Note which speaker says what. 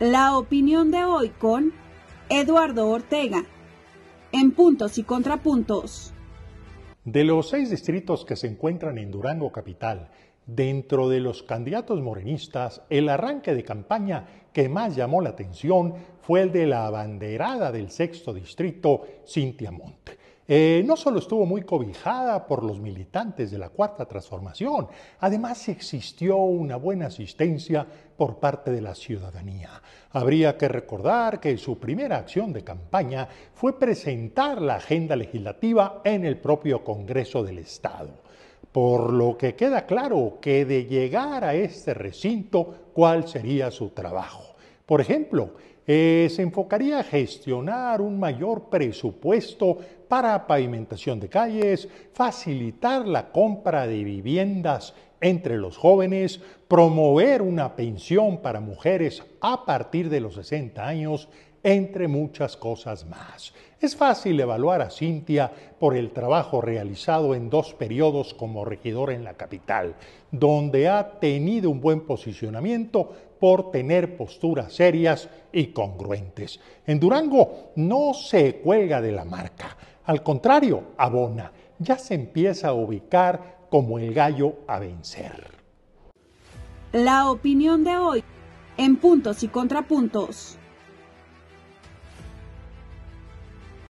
Speaker 1: La opinión de hoy con Eduardo Ortega. En puntos y contrapuntos.
Speaker 2: De los seis distritos que se encuentran en Durango Capital, dentro de los candidatos morenistas, el arranque de campaña que más llamó la atención fue el de la abanderada del sexto distrito, Cintia Montt eh, no solo estuvo muy cobijada por los militantes de la Cuarta Transformación, además existió una buena asistencia por parte de la ciudadanía. Habría que recordar que su primera acción de campaña fue presentar la agenda legislativa en el propio Congreso del Estado. Por lo que queda claro que de llegar a este recinto, ¿cuál sería su trabajo? Por ejemplo, eh, se enfocaría a gestionar un mayor presupuesto para pavimentación de calles, facilitar la compra de viviendas entre los jóvenes, promover una pensión para mujeres a partir de los 60 años, entre muchas cosas más. Es fácil evaluar a Cintia por el trabajo realizado en dos periodos como regidor en la capital, donde ha tenido un buen posicionamiento por tener posturas serias y congruentes. En Durango no se cuelga de la marca, al contrario, abona, ya se empieza a ubicar como el gallo a vencer.
Speaker 1: La opinión de hoy, en puntos y contrapuntos.